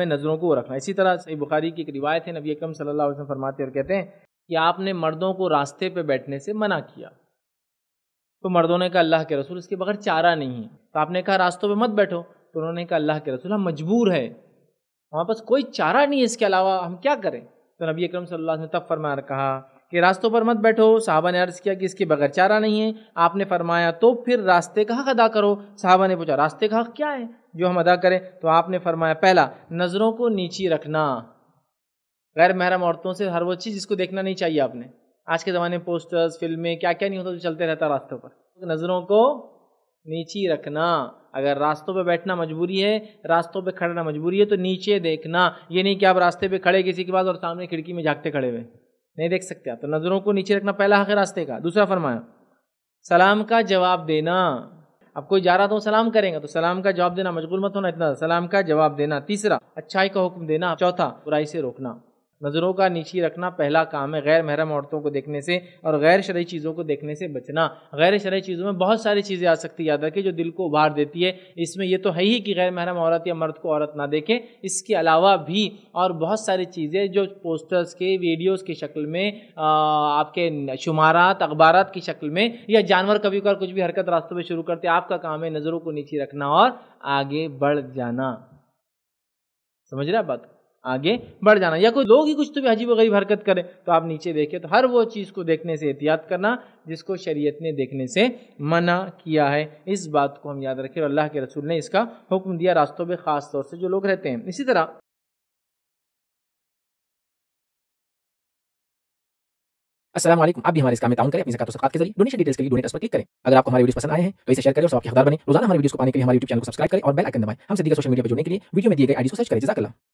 में नज़रों को रखना इसी तरह सही बुखारी की एक रिवायत है नबी अकरम सल्लल्लाहु अलैहि वसल्लम फरमाते और कहते हैं कि आपने मर्दों को रास्ते पे बैठने से मना किया तो मर्दों ने कहा अल्लाह के रसूल इसके बगैर चारा नहीं है तो आपने कहा रास्तों पर मत बैठो तो उन्होंने कहा अल्लाह के रसूल हम मजबूर है हमारे पास कोई चारा नहीं है इसके अलावा हम क्या करें तो नबी अक्रम सल्ला तब फरमा कहा कि रास्तों पर मत बैठो साहबा ने अर्ज़ किया कि इसके बगैर चारा नहीं है आपने फरमाया तो फिर रास्ते का हक अदा करो साहबा ने पूछा रास्ते का हक क्या है जो हम अदा करें तो आपने फरमाया पहला नज़रों को नीची रखना गैर महरम औरतों से हर वो चीज़ जिसको देखना नहीं चाहिए आपने आज के ज़माने में पोस्टर्स फिल्में क्या क्या नहीं होता जो चलते रहता रास्तों पर नज़रों को नीची रखना अगर रास्तों पे बैठना मजबूरी है रास्तों पे खड़ना मजबूरी है तो नीचे देखना ये नहीं कि आप रास्ते पे खड़े किसी के पास और सामने खिड़की में झाँकते खड़े हुए नहीं देख सकते तो नज़रों को नीचे रखना पहला हक रास्ते का दूसरा फरमाया सलाम का जवाब देना अब कोई जा रहा तो सलाम करेगा तो सलाम का जवाब देना मजबूर मत होना इतना सलाम का जवाब देना तीसरा अच्छाई का हुक्म देना चौथा बुराई से रोकना नज़रों का नीचे रखना पहला काम है गैर महरम औरतों को देखने से और गैर शरय चीज़ों को देखने से बचना गैर शरय चीज़ों में बहुत सारी चीज़ें आ सकती याद रखें जो दिल को उभार देती है इसमें यह तो है ही कि गैर महरम औरत या मर्द को औरत ना देखें इसके अलावा भी और बहुत सारी चीज़ें जो पोस्टर्स के वीडियोज़ की शक्ल में आपके शुमारात अखबार की शक्ल में या जानवर कभी कभार कुछ भी हरकत रास्तों में शुरू करते आपका काम है नज़रों को नीचे रखना और आगे बढ़ जाना समझ रहे बात आगे बढ़ जाना या कोई लोग ही कुछ तो भी अजीब गरीब हरकत करें तो आप नीचे देखें तो हर वो चीज़ को देखने से एहतियात करना जिसको शरीयत ने देखने से मना किया है इस बात को हम याद रखें और अल्लाह के रसूल ने इसका हुक्म दिया रास्तों पर ख़ास तौर से जो लोग रहते हैं इसी तरह असलम आप भी हमारे इस काम में ताउन करें अपनी जकात के जरिए डोनेशन डिटेल्स के लिए डोनेट पर क्लिक करें अगर आपको हमारी वीडियो पसंद आए हैं तो इसे शेयर करें और सबके हदार बने रोजाना हमारे वीडियो को पाने के लिए हमारे यूट्यूब चैनल को सब्सक्राइब करें और बेल आइकन दबाएं हमसे दीगर सोशल मीडिया पर जुड़ने के लिए वीडियो में दिए गए आईडी को सर्च करें जजाकला